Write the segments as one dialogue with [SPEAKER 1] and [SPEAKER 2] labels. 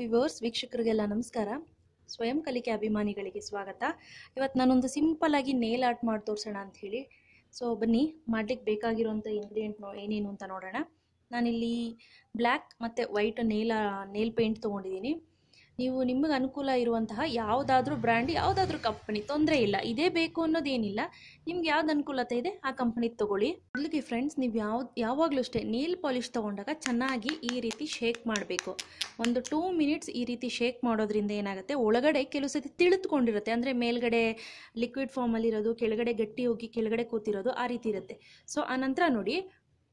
[SPEAKER 1] viewers ವೀಕ್ಷಕರಿಗೆಲ್ಲ ನಮಸ್ಕಾರ ಸ್ವಯಂ ಕಲಿಕೆ ಅಭಿಮಾನಿಗಳಿಗೆ ಸ್ವಾಗತ ಇವತ್ತು ನಾನೊಂದು ಸಿಂಪಲ್ಲಾಗಿ ನೇಲ್ ಆರ್ಟ್ ಮಾಡಿ ತೋರಿಸೋಣ ಅಂಥೇಳಿ ಸೊ ಬನ್ನಿ ಮಾಡಲಿಕ್ಕೆ ಬೇಕಾಗಿರೋಂಥ ಇಂಗ್ರೀಡಿಯೆಂಟ್ ಏನೇನು ಅಂತ ನೋಡೋಣ ನಾನಿಲ್ಲಿ ಬ್ಲ್ಯಾಕ್ ಮತ್ತು ವೈಟ್ ನೇಲ್ ನೇಲ್ ಪೇಂಟ್ ತೊಗೊಂಡಿದ್ದೀನಿ ನೀವು ನಿಮಗೆ ಅನುಕೂಲ ಇರುವಂತಹ ಯಾವುದಾದ್ರೂ ಬ್ರ್ಯಾಂಡ್ ಯಾವುದಾದ್ರೂ ಕಂಪನಿ ತೊಂದರೆ ಇಲ್ಲ ಇದೇ ಬೇಕು ಅನ್ನೋದೇನಿಲ್ಲ ನಿಮ್ಗೆ ಯಾವ್ದು ಅನುಕೂಲತೆ ಇದೆ ಆ ಕಂಪನಿ ತಗೊಳ್ಳಿ ಮೊದಲಿಗೆ ಫ್ರೆಂಡ್ಸ್ ನೀವು ಯಾವ್ದು ಯಾವಾಗಲೂ ಅಷ್ಟೇ ನೀಲ್ ಪಾಲಿಷ್ ತೊಗೊಂಡಾಗ ಚೆನ್ನಾಗಿ ಈ ರೀತಿ ಶೇಕ್ ಮಾಡಬೇಕು ಒಂದು ಟೂ ಮಿನಿಟ್ಸ್ ಈ ರೀತಿ ಶೇಕ್ ಮಾಡೋದ್ರಿಂದ ಏನಾಗುತ್ತೆ ಒಳಗಡೆ ಕೆಲವು ಸತಿ ತಿಳಿದುಕೊಂಡಿರುತ್ತೆ ಅಂದರೆ ಮೇಲ್ಗಡೆ ಲಿಕ್ವಿಡ್ ಫಾರ್ಮಲ್ಲಿರೋದು ಕೆಳಗಡೆ ಗಟ್ಟಿ ಹೋಗಿ ಕೆಳಗಡೆ ಕೂತಿರೋದು ಆ ರೀತಿ ಇರುತ್ತೆ ಸೊ ನಂತರ ನೋಡಿ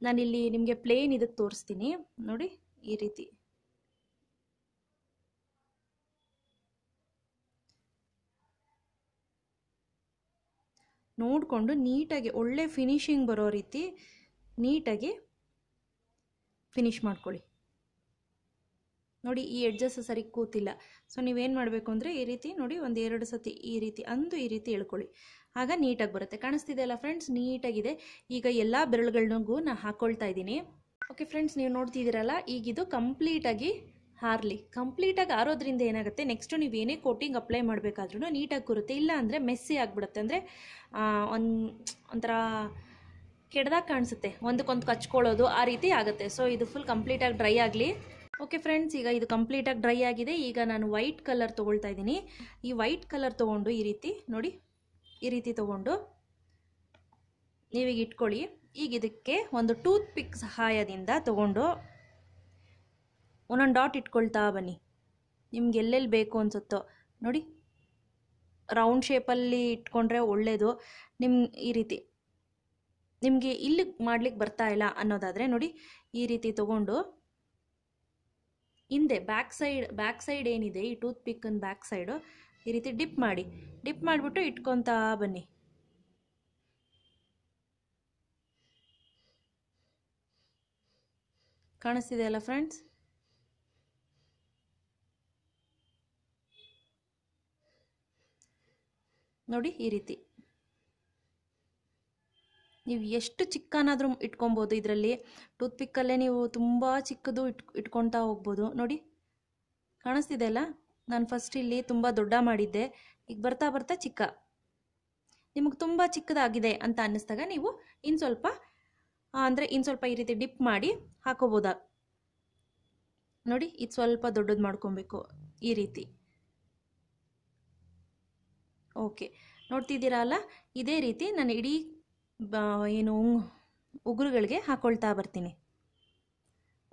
[SPEAKER 1] ನಾನಿಲ್ಲಿ ನಿಮಗೆ ಪ್ಲೇನ್ ಇದಕ್ಕೆ ತೋರಿಸ್ತೀನಿ ನೋಡಿ ಈ ರೀತಿ ನೋಡಿಕೊಂಡು ನೀಟಾಗಿ ಒಳ್ಳೆ ಫಿನಿಶಿಂಗ್ ಬರೋ ರೀತಿ ನೀಟಾಗಿ ಫಿನಿಶ್ ಮಾಡ್ಕೊಳ್ಳಿ ನೋಡಿ ಈ ಎಡ್ಜಸ್ ಸರಿ ಕೂತಿಲ್ಲ ಸೊ ನೀವೇನು ಮಾಡಬೇಕು ಅಂದರೆ ಈ ರೀತಿ ನೋಡಿ ಒಂದು ಎರಡು ಸತಿ ಈ ರೀತಿ ಅಂದು ಈ ರೀತಿ ಎಳ್ಕೊಳ್ಳಿ ಆಗ ನೀಟಾಗಿ ಬರುತ್ತೆ ಕಾಣಿಸ್ತಿದೆ ಅಲ್ಲ ಫ್ರೆಂಡ್ಸ್ ನೀಟಾಗಿದೆ ಈಗ ಎಲ್ಲ ಬೆರಳುಗಳನ್ನೂ ನಾನು ಹಾಕ್ಕೊಳ್ತಾ ಇದ್ದೀನಿ ಓಕೆ ಫ್ರೆಂಡ್ಸ್ ನೀವು ನೋಡ್ತಿದ್ದೀರಲ್ಲ ಈಗಿದು ಕಂಪ್ಲೀಟಾಗಿ ಹಾರ್ಲಿ ಕಂಪ್ಲೀಟಾಗಿ ಆರೋದ್ರಿಂದ ಏನಾಗುತ್ತೆ ನೆಕ್ಸ್ಟು ನೀವು ಏನೇ ಕೋಟಿಂಗ್ ಅಪ್ಲೈ ಮಾಡಬೇಕಾದ್ರೂ ನೀಟಾಗಿ ಕೂರುತ್ತೆ ಇಲ್ಲ ಅಂದರೆ ಮೆಸ್ಸಿ ಆಗಿಬಿಡುತ್ತೆ ಅಂದರೆ ಒಂದು ಒಂಥರ ಕೆಡ್ದಾಗ ಕಾಣಿಸುತ್ತೆ ಒಂದಕ್ಕೊಂದು ಕಚ್ಕೊಳ್ಳೋದು ಆ ರೀತಿ ಆಗುತ್ತೆ ಸೊ ಇದು ಫುಲ್ ಕಂಪ್ಲೀಟಾಗಿ ಡ್ರೈ ಆಗಲಿ ಓಕೆ ಫ್ರೆಂಡ್ಸ್ ಈಗ ಇದು ಕಂಪ್ಲೀಟಾಗಿ ಡ್ರೈ ಆಗಿದೆ ಈಗ ನಾನು ವೈಟ್ ಕಲರ್ ತೊಗೊಳ್ತಾ ಇದ್ದೀನಿ ಈ ವೈಟ್ ಕಲರ್ ತೊಗೊಂಡು ಈ ರೀತಿ ನೋಡಿ ಈ ರೀತಿ ತೊಗೊಂಡು ನೀವೀಗ ಇಟ್ಕೊಳ್ಳಿ ಈಗ ಇದಕ್ಕೆ ಒಂದು ಟೂತ್ ಪಿಕ್ ಸಹಾಯದಿಂದ ತೊಗೊಂಡು ಒಂದೊಂದು ಡಾಟ್ ಇಟ್ಕೊಳ್ತಾ ಬನ್ನಿ ನಿಮ್ಗೆ ಎಲ್ಲೆಲ್ಲಿ ಬೇಕು ಅನ್ಸುತ್ತೋ ನೋಡಿ ರೌಂಡ್ ಶೇಪಲ್ಲಿ ಇಟ್ಕೊಂಡ್ರೆ ಒಳ್ಳೆಯದು ನಿಮ್ ಈ ರೀತಿ ನಿಮಗೆ ಇಲ್ಲಿ ಮಾಡ್ಲಿಕ್ಕೆ ಬರ್ತಾ ಇಲ್ಲ ಅನ್ನೋದಾದರೆ ನೋಡಿ ಈ ರೀತಿ ತಗೊಂಡು ಹಿಂದೆ ಬ್ಯಾಕ್ ಸೈಡ್ ಬ್ಯಾಕ್ ಸೈಡ್ ಏನಿದೆ ಈ ಟೂತ್ ಪಿಕ್ಕನ ಬ್ಯಾಕ್ ಸೈಡು ಈ ರೀತಿ ಡಿಪ್ ಮಾಡಿ ಡಿಪ್ ಮಾಡಿಬಿಟ್ಟು ಇಟ್ಕೊತಾ ಬನ್ನಿ ಕಾಣಿಸ್ತಿದೆಯಲ್ಲ ಫ್ರೆಂಡ್ಸ್ ನೋಡಿ ಈ ರೀತಿ ನೀವು ಎಷ್ಟು ಚಿಕ್ಕನಾದರೂ ಇಟ್ಕೊಬೋದು ಇದರಲ್ಲಿ ಟೂತ್ ಪಿಕ್ಕಲ್ಲೇ ನೀವು ತುಂಬ ಚಿಕ್ಕದು ಇಟ್ ಇಟ್ಕೊತಾ ಹೋಗ್ಬೋದು ನೋಡಿ ಕಾಣಿಸ್ತಿದೆ ಅಲ್ಲ ನಾನು ಫಸ್ಟ್ ಇಲ್ಲಿ ತುಂಬ ದೊಡ್ಡ ಮಾಡಿದ್ದೆ ಈಗ ಬರ್ತಾ ಬರ್ತಾ ಚಿಕ್ಕ ನಿಮಗೆ ತುಂಬ ಚಿಕ್ಕದಾಗಿದೆ ಅಂತ ಅನ್ನಿಸ್ದಾಗ ನೀವು ಇನ್ನು ಸ್ವಲ್ಪ ಅಂದರೆ ಇನ್ನು ಸ್ವಲ್ಪ ಈ ರೀತಿ ಡಿಪ್ ಮಾಡಿ ಹಾಕೋಬೋದ ನೋಡಿ ಇದು ಸ್ವಲ್ಪ ದೊಡ್ಡದು ಮಾಡ್ಕೊಬೇಕು ಈ ರೀತಿ ಓಕೆ ಅಲ್ಲ ಇದೇ ರೀತಿ ನಾನು ಇಡೀ ಏನು ಉಗುರುಗಳಿಗೆ ಹಾಕ್ಕೊಳ್ತಾ ಬರ್ತೀನಿ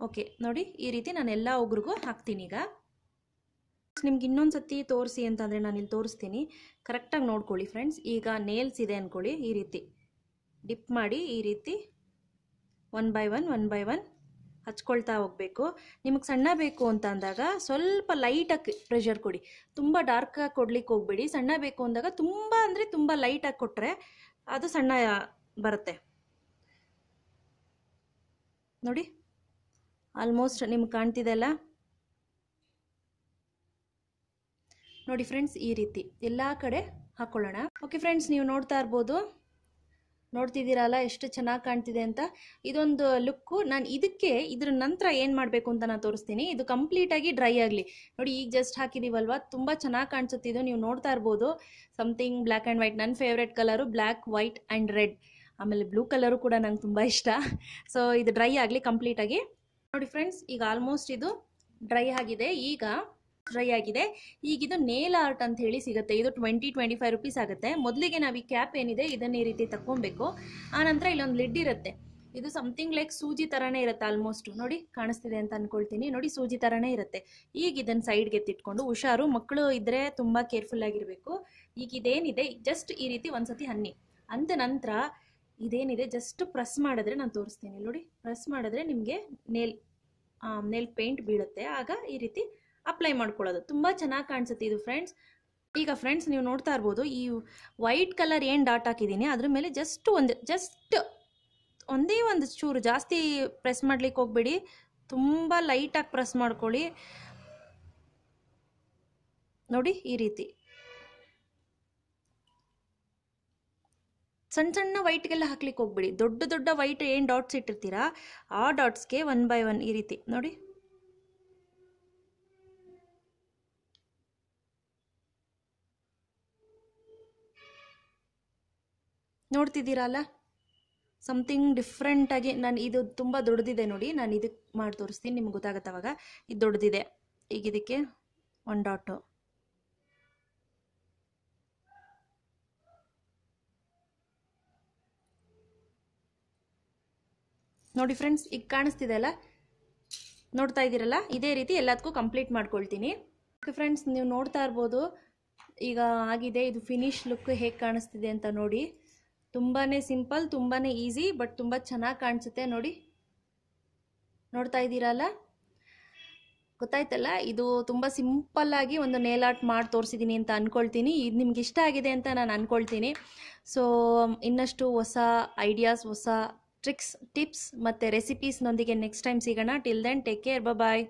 [SPEAKER 1] ಓಕೆ ನೋಡಿ ಈ ರೀತಿ ನಾನು ಎಲ್ಲ ಉಗುರಿಗೂ ಹಾಕ್ತೀನಿ ಈಗ ನಿಮ್ಗೆ ಇನ್ನೊಂದು ಸತಿ ತೋರಿಸಿ ಅಂತಂದರೆ ಇಲ್ಲಿ ತೋರಿಸ್ತೀನಿ ಕರೆಕ್ಟಾಗಿ ನೋಡ್ಕೊಳ್ಳಿ ಫ್ರೆಂಡ್ಸ್ ಈಗ ನೇಲ್ಸ್ ಇದೆ ಅಂದ್ಕೊಳ್ಳಿ ಈ ರೀತಿ ಡಿಪ್ ಮಾಡಿ ಈ ರೀತಿ one by one one by one ಹಚ್ಕೊಳ್ತಾ ಹೋಗಬೇಕು ನಿಮಗೆ ಸಣ್ಣ ಬೇಕು ಅಂತ ಅಂದಾಗ ಸ್ವಲ್ಪ ಲೈಟಾಗಿ ಪ್ರೆಷರ್ ಕೊಡಿ ತುಂಬ ಡಾರ್ಕಾಗಿ ಕೊಡ್ಲಿಕ್ಕೆ ಹೋಗ್ಬೇಡಿ ಸಣ್ಣ ಬೇಕು ಅಂದಾಗ ತುಂಬ ಅಂದರೆ ತುಂಬ ಲೈಟಾಗಿ ಕೊಟ್ಟರೆ ಅದು ಸಣ್ಣ ಬರುತ್ತೆ ನೋಡಿ ಆಲ್ಮೋಸ್ಟ್ ನಿಮ್ಗೆ ಅಲ್ಲ ನೋಡಿ ಫ್ರೆಂಡ್ಸ್ ಈ ರೀತಿ ಎಲ್ಲ ಕಡೆ ಹಾಕ್ಕೊಳ್ಳೋಣ ಓಕೆ ಫ್ರೆಂಡ್ಸ್ ನೀವು ನೋಡ್ತಾ ಇರ್ಬೋದು ನೋಡ್ತಿದ್ದೀರಲ್ಲ ಎಷ್ಟು ಚೆನ್ನಾಗಿ ಕಾಣ್ತಿದೆ ಅಂತ ಇದೊಂದು ಲುಕ್ಕು ನಾನು ಇದಕ್ಕೆ ಇದ್ರ ನಂತರ ಏನು ಮಾಡಬೇಕು ಅಂತ ನಾನು ತೋರಿಸ್ತೀನಿ ಇದು ಕಂಪ್ಲೀಟಾಗಿ ಡ್ರೈ ಆಗಲಿ ನೋಡಿ ಈಗ ಜಸ್ಟ್ ಹಾಕಿದ್ದೀವಲ್ವ ತುಂಬ ಚೆನ್ನಾಗಿ ಕಾಣಿಸುತ್ತಿದ್ದು ನೀವು ನೋಡ್ತಾ ಇರ್ಬೋದು ಸಮಥಿಂಗ್ ಬ್ಲ್ಯಾಕ್ ಆ್ಯಂಡ್ ವೈಟ್ ನನ್ನ favourite colour black white and red ಆಮೇಲೆ ಬ್ಲೂ ಕಲರು ಕೂಡ ನಂಗೆ ತುಂಬ ಇಷ್ಟ ಸೊ ಇದು ಡ್ರೈ ಆಗಲಿ ಕಂಪ್ಲೀಟಾಗಿ ನೋಡಿ ಫ್ರೆಂಡ್ಸ್ ಈಗ ಆಲ್ಮೋಸ್ಟ್ ಇದು ಡ್ರೈ ಆಗಿದೆ ಈಗ ಫ್ರೈ ಆಗಿದೆ ಈಗ ಇದು ನೇಲ್ ಆರ್ಟ್ ಅಂತ ಹೇಳಿ ಸಿಗುತ್ತೆ ಇದು ಟ್ವೆಂಟಿ ಟ್ವೆಂಟಿ ಫೈವ್ ರುಪೀಸ್ ಆಗುತ್ತೆ ಮೊದಲಿಗೆ ನಾವು ಈ ಕ್ಯಾಪ್ ಏನಿದೆ ಇದನ್ನ ಈ ರೀತಿ ತಕ್ಕೊಬೇಕು ಆನಂತರ ಇಲ್ಲೊಂದು ಲಿಡ್ ಇರುತ್ತೆ ಇದು ಸಮಥಿಂಗ್ ಲೈಕ್ ಸೂಜಿ ಥರನೇ ಇರುತ್ತೆ ಆಲ್ಮೋಸ್ಟ್ ನೋಡಿ ಕಾಣಿಸ್ತಿದೆ ಅಂತ ಅನ್ಕೊಳ್ತೀನಿ ನೋಡಿ ಸೂಜಿ ಥರನೇ ಇರುತ್ತೆ ಈಗ ಇದನ್ನ ಸೈಡ್ಗೆ ತಿಟ್ಕೊಂಡು ಹುಷಾರು ಮಕ್ಕಳು ಇದ್ರೆ ತುಂಬ ಕೇರ್ಫುಲ್ ಆಗಿರಬೇಕು ಈಗ ಇದೇನಿದೆ ಜಸ್ಟ್ ಈ ರೀತಿ ಒಂದ್ಸತಿ ಹನ್ನಿ ಅಂದ ನಂತರ ಇದೇನಿದೆ ಜಸ್ಟ್ ಪ್ರೆಸ್ ಮಾಡಿದ್ರೆ ನಾನು ತೋರಿಸ್ತೀನಿ ನೋಡಿ ಪ್ರೆಸ್ ಮಾಡಿದ್ರೆ ನಿಮಗೆ ನೇಲ್ ನೇಲ್ ಪೇಂಟ್ ಬೀಳುತ್ತೆ ಆಗ ಈ ರೀತಿ ಅಪ್ಲೈ ಮಾಡ್ಕೊಳ್ಳೋದು ತುಂಬ ಚೆನ್ನಾಗಿ ಕಾಣಿಸುತ್ತೆ ಇದು ಫ್ರೆಂಡ್ಸ್ ಈಗ ಫ್ರೆಂಡ್ಸ್ ನೀವು ನೋಡ್ತಾ ಇರ್ಬೋದು ಈ ವೈಟ್ ಕಲರ್ ಏನು ಡಾಟ್ ಹಾಕಿದ್ದೀನಿ ಅದ್ರ ಮೇಲೆ ಜಸ್ಟ್ ಒಂದು ಜಸ್ಟ್ ಒಂದೇ ಒಂದು ಚೂರು ಜಾಸ್ತಿ ಪ್ರೆಸ್ ಮಾಡ್ಲಿಕ್ಕೆ ಹೋಗ್ಬೇಡಿ ತುಂಬ ಲೈಟಾಗಿ ಪ್ರೆಸ್ ಮಾಡ್ಕೊಳ್ಳಿ ನೋಡಿ ಈ ರೀತಿ ಸಣ್ಣ ಸಣ್ಣ ವೈಟ್ಗೆಲ್ಲ ಹಾಕ್ಲಿಕ್ಕೆ ಹೋಗ್ಬಿಡಿ ದೊಡ್ಡ ದೊಡ್ಡ ವೈಟ್ ಏನು ಡಾಟ್ಸ್ ಇಟ್ಟಿರ್ತೀರಾ ಆ ಡಾಟ್ಸ್ಗೆ ಒನ್ ಬೈ ಒನ್ ಈ ರೀತಿ ನೋಡಿ ನೋಡ್ತಿದ್ದೀರಲ್ಲ ಸಮಥಿಂಗ್ ಡಿಫ್ರೆಂಟಾಗಿ ನಾನು ಇದು ತುಂಬ ದೊಡ್ಡದಿದೆ ನೋಡಿ ನಾನು ಇದಕ್ಕೆ ಮಾಡಿ ತೋರಿಸ್ತೀನಿ ನಿಮ್ಗೆ ಗೊತ್ತಾಗುತ್ತೆ ಅವಾಗ ಇದು ದೊಡ್ಡದಿದೆ ಈಗ ಇದಕ್ಕೆ ಒನ್ ಡಾಟು ನೋಡಿ ಫ್ರೆಂಡ್ಸ್ ಈಗ ಕಾಣಿಸ್ತಿದೆ ಅಲ್ಲ ನೋಡ್ತಾ ಇದ್ದೀರಲ್ಲ ಇದೇ ರೀತಿ ಎಲ್ಲದಕ್ಕೂ ಕಂಪ್ಲೀಟ್ ಮಾಡ್ಕೊಳ್ತೀನಿ ಫ್ರೆಂಡ್ಸ್ ನೀವು ನೋಡ್ತಾ ಇರ್ಬೋದು ಈಗ ಆಗಿದೆ ಇದು ಫಿನಿಶ್ ಲುಕ್ ಹೇಗೆ ಕಾಣಿಸ್ತಿದೆ ಅಂತ ನೋಡಿ ತುಂಬಾ ಸಿಂಪಲ್ ತುಂಬಾ ಈಸಿ ಬಟ್ ತುಂಬ ಚೆನ್ನಾಗಿ ಕಾಣಿಸುತ್ತೆ ನೋಡಿ ನೋಡ್ತಾ ಇದ್ದೀರಲ್ಲ ಗೊತ್ತಾಯ್ತಲ್ಲ ಇದು ತುಂಬ ಸಿಂಪಲ್ಲಾಗಿ ಒಂದು ನೇಲ್ ಆರ್ಟ್ ಮಾಡಿ ತೋರಿಸಿದ್ದೀನಿ ಅಂತ ಅಂದ್ಕೊಳ್ತೀನಿ ಇದು ನಿಮ್ಗೆ ಇಷ್ಟ ಆಗಿದೆ ಅಂತ ನಾನು ಅಂದ್ಕೊಳ್ತೀನಿ ಸೊ ಇನ್ನಷ್ಟು ಹೊಸ ಐಡಿಯಾಸ್ ಹೊಸ ಟ್ರಿಕ್ಸ್ ಟಿಪ್ಸ್ ಮತ್ತು ರೆಸಿಪೀಸ್ನೊಂದಿಗೆ ನೆಕ್ಸ್ಟ್ ಟೈಮ್ ಸಿಗೋಣ ಟಿಲ್ ದೆನ್ ಟೇಕ್ ಕೇರ್ ಬಾಯ್